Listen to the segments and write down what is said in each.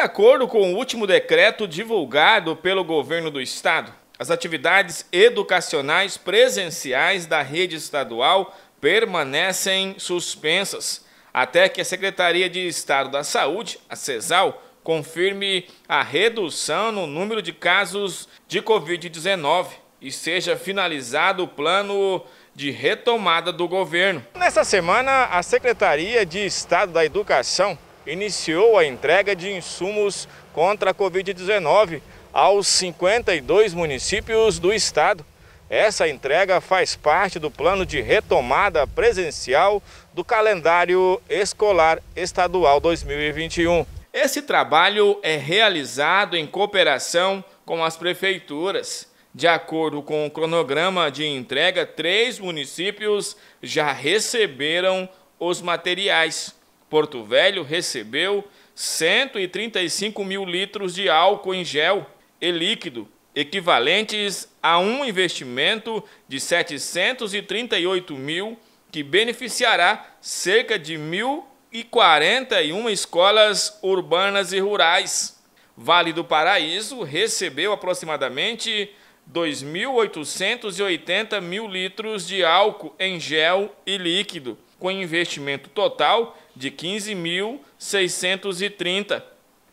acordo com o último decreto divulgado pelo governo do estado, as atividades educacionais presenciais da rede estadual permanecem suspensas até que a Secretaria de Estado da Saúde, a CESAL, confirme a redução no número de casos de Covid-19 e seja finalizado o plano de retomada do governo. Nessa semana, a Secretaria de Estado da Educação iniciou a entrega de insumos contra a Covid-19 aos 52 municípios do estado. Essa entrega faz parte do plano de retomada presencial do calendário escolar estadual 2021. Esse trabalho é realizado em cooperação com as prefeituras. De acordo com o cronograma de entrega, três municípios já receberam os materiais. Porto Velho recebeu 135 mil litros de álcool em gel e líquido, equivalentes a um investimento de 738 mil, que beneficiará cerca de 1.041 escolas urbanas e rurais. Vale do Paraíso recebeu aproximadamente 2.880 mil litros de álcool em gel e líquido com investimento total de 15.630.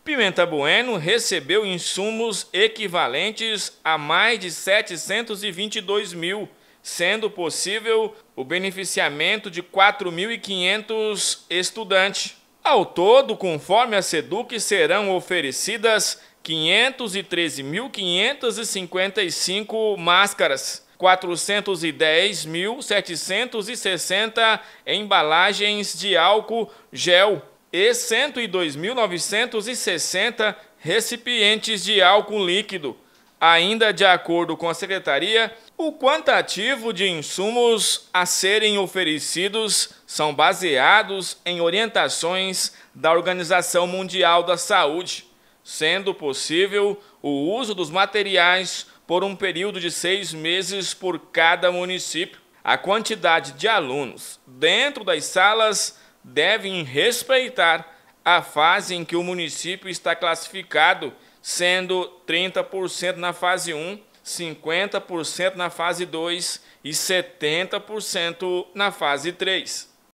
Pimenta Bueno recebeu insumos equivalentes a mais de 722 mil, sendo possível o beneficiamento de 4.500 estudantes. Ao todo, conforme a SEDUC, serão oferecidas 513.555 máscaras. 410.760 embalagens de álcool gel e 102.960 recipientes de álcool líquido. Ainda de acordo com a secretaria, o quantativo de insumos a serem oferecidos são baseados em orientações da Organização Mundial da Saúde sendo possível o uso dos materiais por um período de seis meses por cada município. A quantidade de alunos dentro das salas devem respeitar a fase em que o município está classificado, sendo 30% na fase 1, 50% na fase 2 e 70% na fase 3.